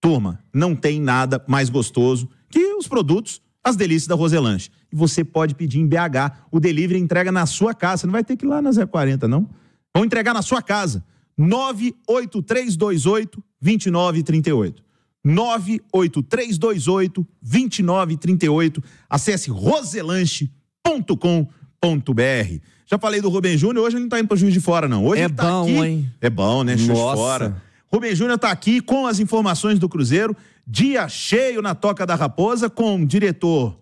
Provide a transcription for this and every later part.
Turma, não tem nada mais gostoso que os produtos, as delícias da Roselanche. E você pode pedir em BH. O delivery entrega na sua casa. Você não vai ter que ir lá na Zé 40, não. Vão entregar na sua casa. 98328 2938. 98328 2938. Acesse roselanche.com.br. Já falei do Rubem Júnior, hoje ele não tá indo para juiz de fora, não. Hoje é tá bom, hein? É bom, né? Juiz de fora Rubem Júnior está aqui com as informações do Cruzeiro. Dia cheio na Toca da Raposa, com o diretor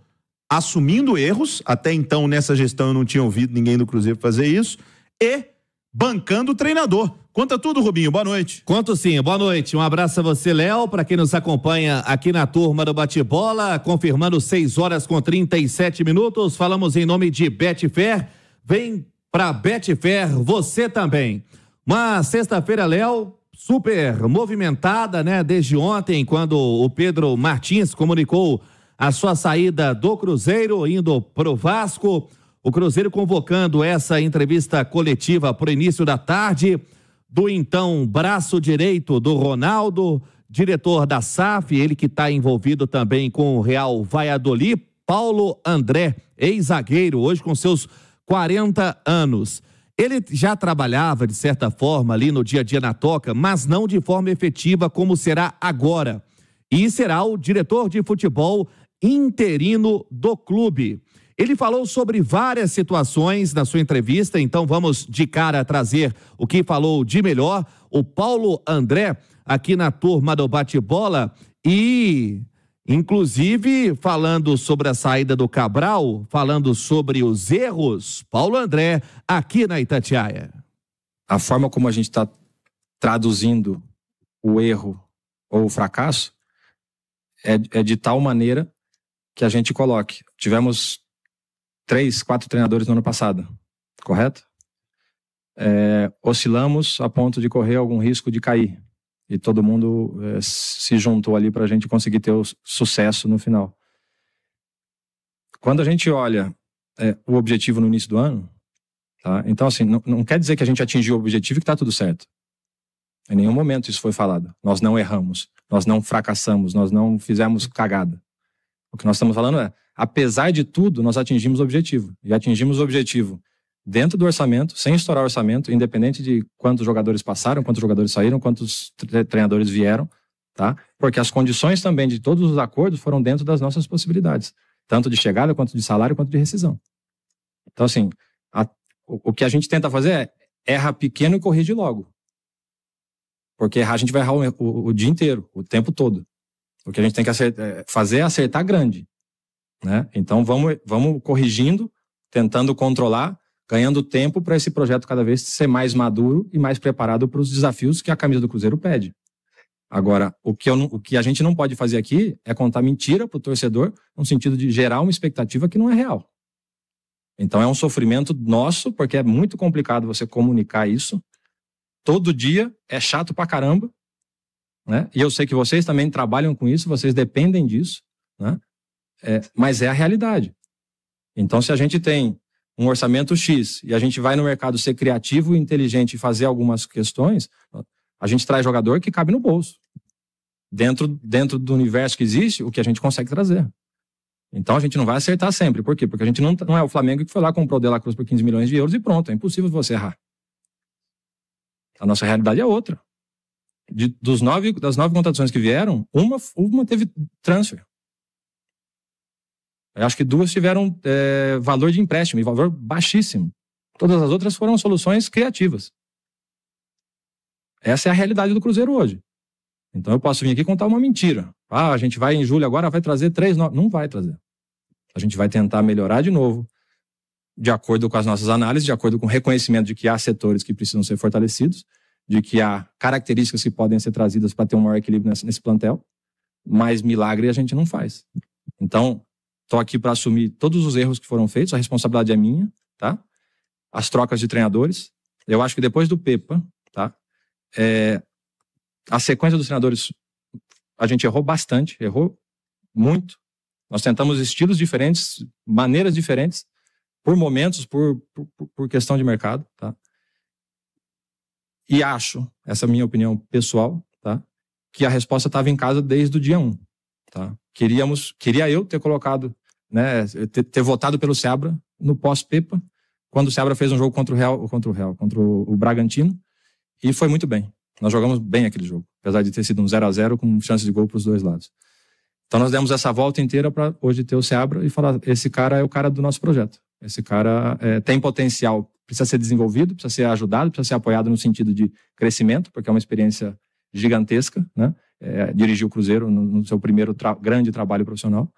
assumindo erros. Até então, nessa gestão, eu não tinha ouvido ninguém do Cruzeiro fazer isso. E bancando o treinador. Conta tudo, Rubinho. Boa noite. Conto sim. Boa noite. Um abraço a você, Léo, para quem nos acompanha aqui na turma do Bate-Bola, confirmando 6 horas com 37 minutos. Falamos em nome de Betfair. Vem para Betfair você também. Uma sexta-feira, Léo, super movimentada, né? Desde ontem, quando o Pedro Martins comunicou a sua saída do Cruzeiro, indo pro Vasco. O Cruzeiro convocando essa entrevista coletiva para o início da tarde, do então braço direito do Ronaldo, diretor da SAF, ele que está envolvido também com o Real Valladolid, Paulo André, ex-zagueiro, hoje com seus 40 anos. Ele já trabalhava, de certa forma, ali no dia a dia na toca, mas não de forma efetiva como será agora. E será o diretor de futebol interino do clube. Ele falou sobre várias situações na sua entrevista, então vamos de cara trazer o que falou de melhor o Paulo André aqui na turma do bate-bola e Inclusive, falando sobre a saída do Cabral, falando sobre os erros, Paulo André, aqui na Itatiaia. A forma como a gente está traduzindo o erro ou o fracasso é, é de tal maneira que a gente coloque. Tivemos três, quatro treinadores no ano passado, correto? É, oscilamos a ponto de correr algum risco de cair e todo mundo é, se juntou ali para a gente conseguir ter o sucesso no final. Quando a gente olha é, o objetivo no início do ano, tá? então assim, não, não quer dizer que a gente atingiu o objetivo e que está tudo certo. Em nenhum momento isso foi falado. Nós não erramos, nós não fracassamos, nós não fizemos cagada. O que nós estamos falando é, apesar de tudo, nós atingimos o objetivo. E atingimos o objetivo dentro do orçamento, sem estourar o orçamento, independente de quantos jogadores passaram, quantos jogadores saíram, quantos treinadores vieram, tá? Porque as condições também de todos os acordos foram dentro das nossas possibilidades, tanto de chegada, quanto de salário, quanto de rescisão. Então, assim, a, o, o, que a gente tenta fazer é erra pequeno e corrige logo. Porque errar a gente vai errar o, o, o dia inteiro, o tempo todo. O que a gente tem que acertar, é, fazer é acertar grande. Né? Então vamos, vamos corrigindo, tentando controlar, ganhando tempo para esse projeto cada vez ser mais maduro e mais preparado para os desafios que a camisa do Cruzeiro pede. Agora, o que, o que a gente não pode fazer aqui é contar mentira para o torcedor, no sentido de gerar uma expectativa que não é real. Então é um sofrimento nosso, porque é muito complicado você comunicar isso. Todo dia é chato pra caramba. Né? E eu sei que vocês também trabalham com isso, vocês dependem disso. Né? É, mas é a realidade. Então, se a gente tem um orçamento X e a gente vai no mercado ser criativo e inteligente e fazer algumas questões, a gente traz jogador que cabe no bolso. Dentro, dentro do universo que existe, o que a gente consegue trazer. Então a gente não vai acertar sempre. Por quê? Porque a gente não, não é o Flamengo que foi lá, comprou o De La Cruz por 15 milhões de euros e pronto, é impossível você errar. A nossa realidade é outra. De, dos nove, das nove contratações que vieram, uma, uma teve transfer. Eu acho que duas tiveram é, valor de empréstimo e valor baixíssimo. Todas as outras foram soluções criativas. Essa é a realidade do Cruzeiro hoje. Então eu posso vir aqui contar uma mentira. Ah, a gente vai em julho agora, vai trazer três. novos. Não vai trazer. A gente vai tentar melhorar de novo, de acordo com as nossas análises, de acordo com o reconhecimento de que há setores que precisam ser fortalecidos, de que há características que podem ser trazidas para ter um maior equilíbrio nesse, nesse plantel, mas milagre a gente não faz. Então, Estou aqui para assumir todos os erros que foram feitos, a responsabilidade é minha, tá? As trocas de treinadores. Eu acho que depois do Pepa, tá? É, a sequência dos treinadores, a gente errou bastante, errou muito. Nós tentamos estilos diferentes, maneiras diferentes, por momentos, por, por, por questão de mercado, tá? E acho, essa é a minha opinião pessoal, tá? Que a resposta estava em casa desde o dia 1, tá? Queríamos, queria eu ter colocado, né, ter, ter votado pelo Seabra no pós-Pepa, quando o Seabra fez um jogo contra o Real, contra o Real, contra o Bragantino, e foi muito bem. Nós jogamos bem aquele jogo, apesar de ter sido um 0 a 0 com chances de gol para os dois lados. Então nós demos essa volta inteira para hoje ter o Seabra e falar: esse cara é o cara do nosso projeto. Esse cara é, tem potencial, precisa ser desenvolvido, precisa ser ajudado, precisa ser apoiado no sentido de crescimento, porque é uma experiência gigantesca, né? é, dirigiu o Cruzeiro no, no seu primeiro tra grande trabalho profissional.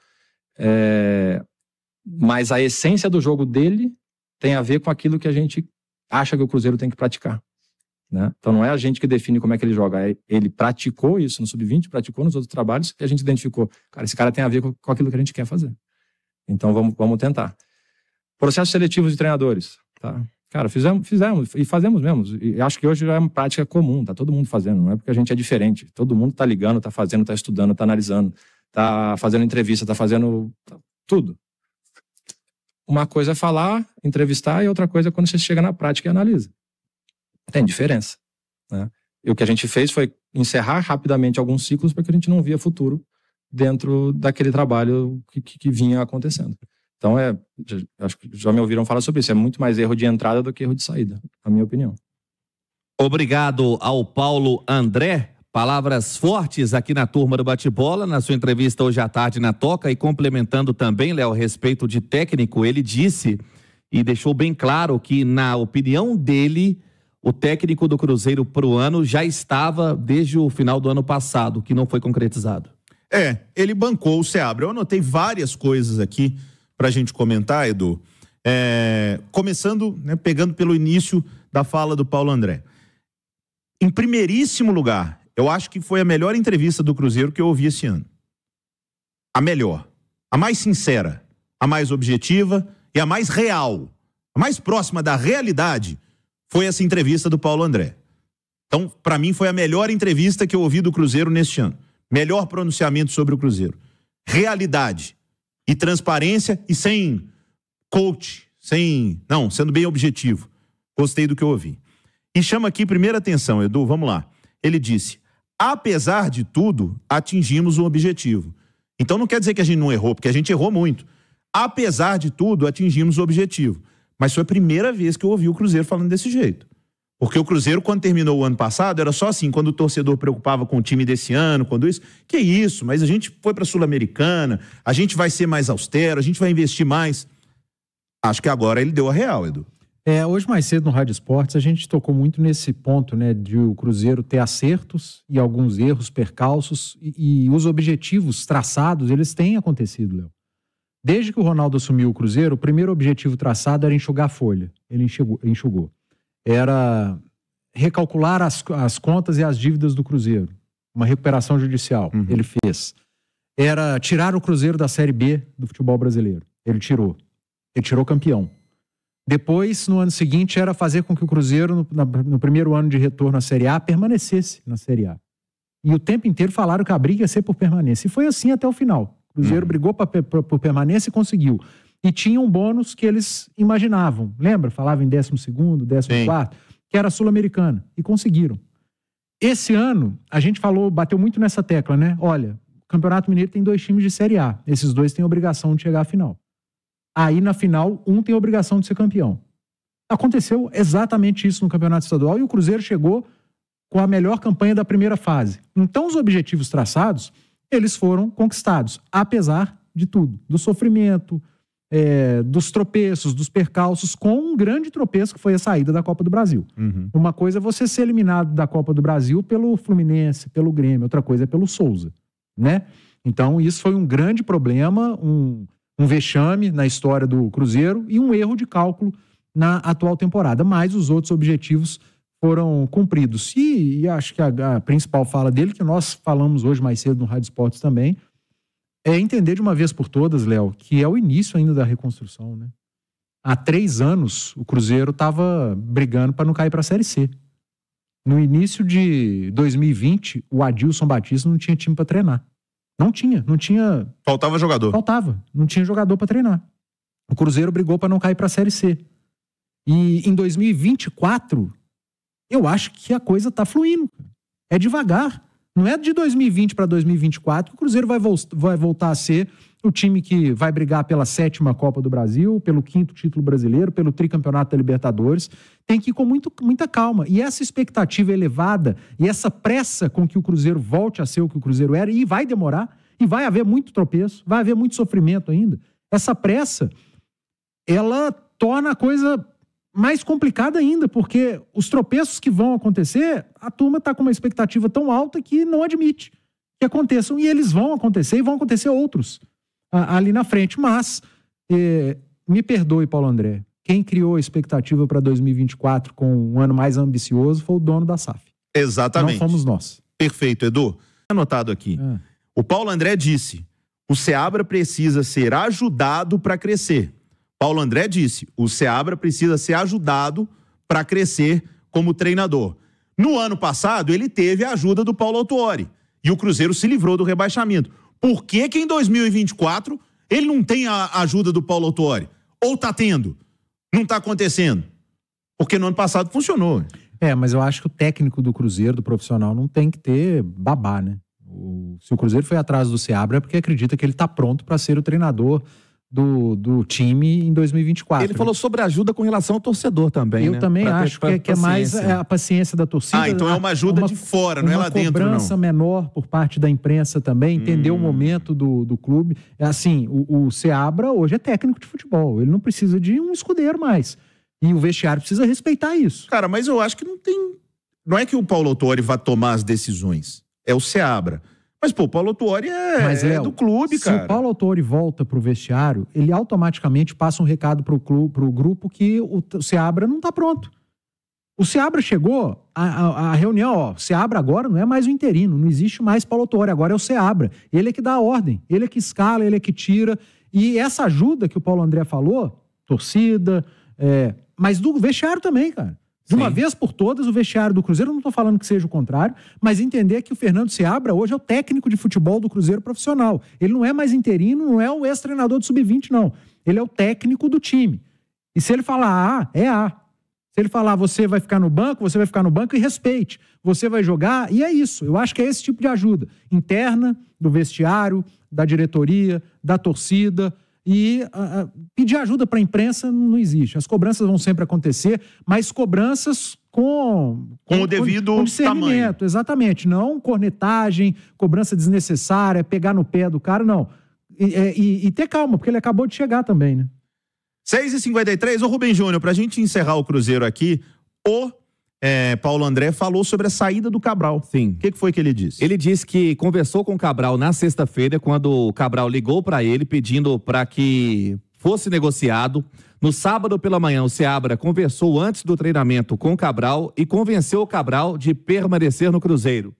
É, mas a essência do jogo dele tem a ver com aquilo que a gente acha que o Cruzeiro tem que praticar. Né? Então não é a gente que define como é que ele joga, é, ele praticou isso no sub-20, praticou nos outros trabalhos e a gente identificou, cara, esse cara tem a ver com, com aquilo que a gente quer fazer. Então vamos, vamos tentar. Processos seletivos de treinadores, tá? Cara, fizemos, fizemos e fazemos mesmo. E acho que hoje é uma prática comum, tá todo mundo fazendo, não é porque a gente é diferente. Todo mundo tá ligando, tá fazendo, tá estudando, tá analisando, tá fazendo entrevista, tá fazendo tudo. Uma coisa é falar, entrevistar, e outra coisa é quando você chega na prática e analisa. Tem diferença. Né? E o que a gente fez foi encerrar rapidamente alguns ciclos para que a gente não via futuro dentro daquele trabalho que, que, que vinha acontecendo. Então, é, acho que já me ouviram falar sobre isso. É muito mais erro de entrada do que erro de saída, na minha opinião. Obrigado ao Paulo André. Palavras fortes aqui na turma do bate-bola, na sua entrevista hoje à tarde na Toca. E complementando também, Léo, a respeito de técnico, ele disse e deixou bem claro que, na opinião dele, o técnico do Cruzeiro para o ano já estava desde o final do ano passado, que não foi concretizado. É, ele bancou o Seabra. Eu anotei várias coisas aqui para a gente comentar, Edu. É, começando, né, pegando pelo início da fala do Paulo André. Em primeiríssimo lugar, eu acho que foi a melhor entrevista do Cruzeiro que eu ouvi esse ano. A melhor, a mais sincera, a mais objetiva e a mais real, a mais próxima da realidade foi essa entrevista do Paulo André. Então, para mim, foi a melhor entrevista que eu ouvi do Cruzeiro neste ano. Melhor pronunciamento sobre o Cruzeiro. Realidade, e transparência e sem coach, sem. Não, sendo bem objetivo. Gostei do que eu ouvi. E chama aqui primeira atenção, Edu, vamos lá. Ele disse: apesar de tudo, atingimos o objetivo. Então não quer dizer que a gente não errou, porque a gente errou muito. Apesar de tudo, atingimos o objetivo. Mas foi a primeira vez que eu ouvi o Cruzeiro falando desse jeito. Porque o Cruzeiro, quando terminou o ano passado, era só assim, quando o torcedor preocupava com o time desse ano, quando isso. Que isso, mas a gente foi para a Sul-Americana, a gente vai ser mais austero, a gente vai investir mais. Acho que agora ele deu a real, Edu. É, hoje mais cedo no Rádio Esportes a gente tocou muito nesse ponto, né, de o Cruzeiro ter acertos e alguns erros, percalços e, e os objetivos traçados, eles têm acontecido, Léo. Desde que o Ronaldo assumiu o Cruzeiro, o primeiro objetivo traçado era enxugar a folha. Ele enxugou. enxugou era recalcular as, as contas e as dívidas do Cruzeiro, uma recuperação judicial. Uhum. Ele fez. Era tirar o Cruzeiro da Série B do futebol brasileiro. Ele tirou. Ele tirou campeão. Depois, no ano seguinte, era fazer com que o Cruzeiro, no, na, no primeiro ano de retorno à Série A, permanecesse na Série A. E o tempo inteiro falaram que a briga ia ser por permanência. E foi assim até o final. O Cruzeiro uhum. brigou por permanência e conseguiu e tinha um bônus que eles imaginavam. Lembra? Falava em 12 segundo, 14, que era sul-americana. E conseguiram. Esse ano, a gente falou, bateu muito nessa tecla, né? Olha, o Campeonato Mineiro tem dois times de Série A. Esses dois têm obrigação de chegar à final. Aí, na final, um tem obrigação de ser campeão. Aconteceu exatamente isso no Campeonato Estadual e o Cruzeiro chegou com a melhor campanha da primeira fase. Então, os objetivos traçados, eles foram conquistados, apesar de tudo, do sofrimento, é, dos tropeços, dos percalços, com um grande tropeço que foi a saída da Copa do Brasil. Uhum. Uma coisa é você ser eliminado da Copa do Brasil pelo Fluminense, pelo Grêmio, outra coisa é pelo Souza, né? Então isso foi um grande problema, um, um vexame na história do Cruzeiro e um erro de cálculo na atual temporada. Mas os outros objetivos foram cumpridos. E, e acho que a, a principal fala dele, que nós falamos hoje mais cedo no Rádio Esportes também, é entender de uma vez por todas, Léo, que é o início ainda da reconstrução, né? Há três anos, o Cruzeiro estava brigando para não cair para a Série C. No início de 2020, o Adilson Batista não tinha time para treinar. Não tinha, não tinha. Faltava jogador. Faltava, não tinha jogador para treinar. O Cruzeiro brigou para não cair para a Série C. E em 2024, eu acho que a coisa está fluindo. É devagar. Não é de 2020 para 2024 que o Cruzeiro vai, vo vai voltar a ser o time que vai brigar pela sétima Copa do Brasil, pelo quinto título brasileiro, pelo tricampeonato da Libertadores, tem que ir com muito, muita calma. E essa expectativa elevada e essa pressa com que o Cruzeiro volte a ser o que o Cruzeiro era, e vai demorar, e vai haver muito tropeço, vai haver muito sofrimento ainda. Essa pressa, ela torna a coisa mais complicado ainda, porque os tropeços que vão acontecer, a turma está com uma expectativa tão alta que não admite que aconteçam. E eles vão acontecer e vão acontecer outros ali na frente. Mas, eh, me perdoe, Paulo André, quem criou a expectativa para 2024 com um ano mais ambicioso foi o dono da SAF. Exatamente. Não fomos nós. Perfeito, Edu. Tá anotado aqui. É. O Paulo André disse: o Seabra precisa ser ajudado para crescer. Paulo André disse: o Seabra precisa ser ajudado para crescer como treinador. No ano passado, ele teve a ajuda do Paulo Autuori e o Cruzeiro se livrou do rebaixamento. Por que, que em 2024 ele não tem a ajuda do Paulo Autuori? Ou tá tendo? Não tá acontecendo? Porque no ano passado funcionou. É, mas eu acho que o técnico do Cruzeiro, do profissional, não tem que ter babá, né? O, se o Cruzeiro foi atrás do Seabra é porque acredita que ele está pronto para ser o treinador do, do time em 2024. Ele né? falou sobre ajuda com relação ao torcedor também. Eu né? também pra acho ter, que, é, que é mais a paciência da torcida. Ah, então é uma ajuda uma, de fora, não é lá dentro. Uma cobrança menor por parte da imprensa também, entender hum. o momento do, do clube. É assim, o, o Seabra hoje é técnico de futebol, ele não precisa de um escudeiro mais. E o vestiário precisa respeitar isso. Cara, mas eu acho que não tem. Não é que o Paulo Autori vá tomar as decisões, é o Seabra. Mas, pô, o Paulo Autuori é, Mas, Léo, é do clube, se cara. Se o Paulo Autuori volta pro vestiário, ele automaticamente passa um recado pro, clube, pro grupo que o, Seabra não tá pronto. O Seabra chegou, a, a, a reunião, ó, Seabra agora não é mais o interino, não existe mais Paulo Autuori, agora é o Seabra. Ele é que dá a ordem, ele é que escala, ele é que tira. E essa ajuda que o Paulo André falou, torcida, é, mas do vestiário também, cara. De uma Sim. vez por todas, o vestiário do Cruzeiro, não estou falando que seja o contrário, mas entender que o Fernando Seabra hoje é o técnico de futebol do Cruzeiro profissional. Ele não é mais interino, não é o ex-treinador do sub-20, não. Ele é o técnico do time. E se ele falar A, é A. Se ele falar você vai ficar no banco, você vai ficar no banco e respeite. Você vai jogar e é isso. Eu acho que é esse tipo de ajuda interna, do vestiário, da diretoria, da torcida, e ah, ah, pedir ajuda para a imprensa não existe. As cobranças vão sempre acontecer, mas cobranças com, com, com o devido com, com discernimento, tamanho. exatamente. Não cornetagem, cobrança desnecessária, pegar no pé do cara, não. E, é, e, e ter calma, porque ele acabou de chegar também, né? 6h53, ô Rubem Júnior, para a gente encerrar o Cruzeiro aqui, o é, Paulo André falou sobre a saída do Cabral. Sim. O que, que, foi que ele disse? Ele disse que conversou com o Cabral na sexta-feira, quando o Cabral ligou para ele pedindo para que fosse negociado. No sábado pela manhã, o Seabra conversou antes do treinamento com o Cabral e convenceu o Cabral de permanecer no Cruzeiro.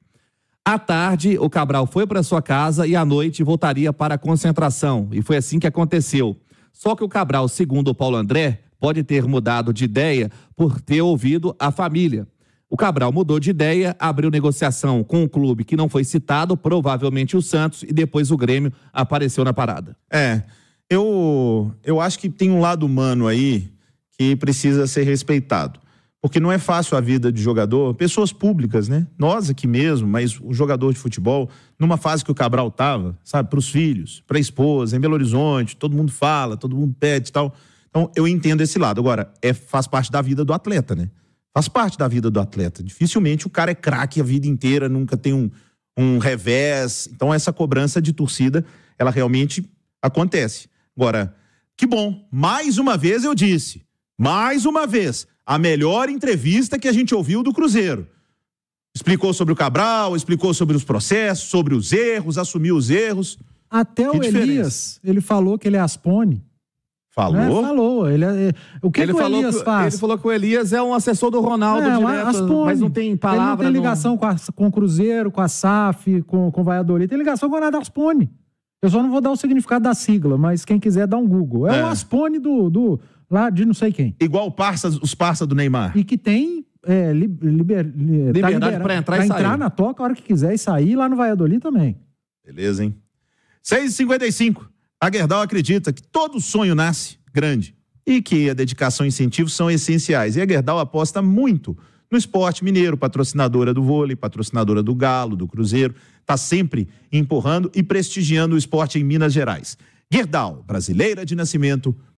À tarde, o Cabral foi para sua casa e à noite voltaria para a concentração. E foi assim que aconteceu. Só que o Cabral, segundo o Paulo André, pode ter mudado de ideia por ter ouvido a família. O Cabral mudou de ideia, abriu negociação com um clube que não foi citado, provavelmente o Santos, e depois o Grêmio apareceu na parada. É, eu, eu acho que tem um lado humano aí que precisa ser respeitado. Porque não é fácil a vida de jogador, pessoas públicas, né? Nós aqui mesmo, mas o jogador de futebol, numa fase que o Cabral tava, sabe, para os filhos, para a esposa, em Belo Horizonte, todo mundo fala, todo mundo pede e tal. Então, eu entendo esse lado. Agora, é, faz parte da vida do atleta, né? Faz parte da vida do atleta. Dificilmente o cara é craque a vida inteira, nunca tem um, um revés. Então, essa cobrança de torcida, ela realmente acontece. Agora, que bom. Mais uma vez eu disse, mais uma vez, a melhor entrevista que a gente ouviu do Cruzeiro. Explicou sobre o Cabral, explicou sobre os processos, sobre os erros, assumiu os erros. Até que o diferença. Elias, ele falou que ele é aspone. Falou? É, falou. Ele, é, é, o que, ele que o Elias que, faz? Ele falou que o Elias é um assessor do Ronaldo é, direto, mas não tem palavra. Ele não tem ligação Com, a, com, o Cruzeiro, com a SAF, com, com o Valladolid. Tem ligação com o Aspone. Eu só não vou dar o significado da sigla, mas quem quiser dá um Google. É, é. o Aspone do, do... Lá de não sei quem. Igual parça, os parça do Neymar. E que tem é, li, liber, li, tá liberdade tá para entrar tá e entrar sair. na toca a hora que quiser e sair lá no Valladolid também. Beleza, hein? 6h55. A Gerdau acredita que todo sonho nasce grande e que a dedicação e incentivo são essenciais. E a Gerdau aposta muito no esporte mineiro, patrocinadora do vôlei, patrocinadora do Galo, do Cruzeiro, está sempre empurrando e prestigiando o esporte em Minas Gerais. Gerdau, brasileira de nascimento,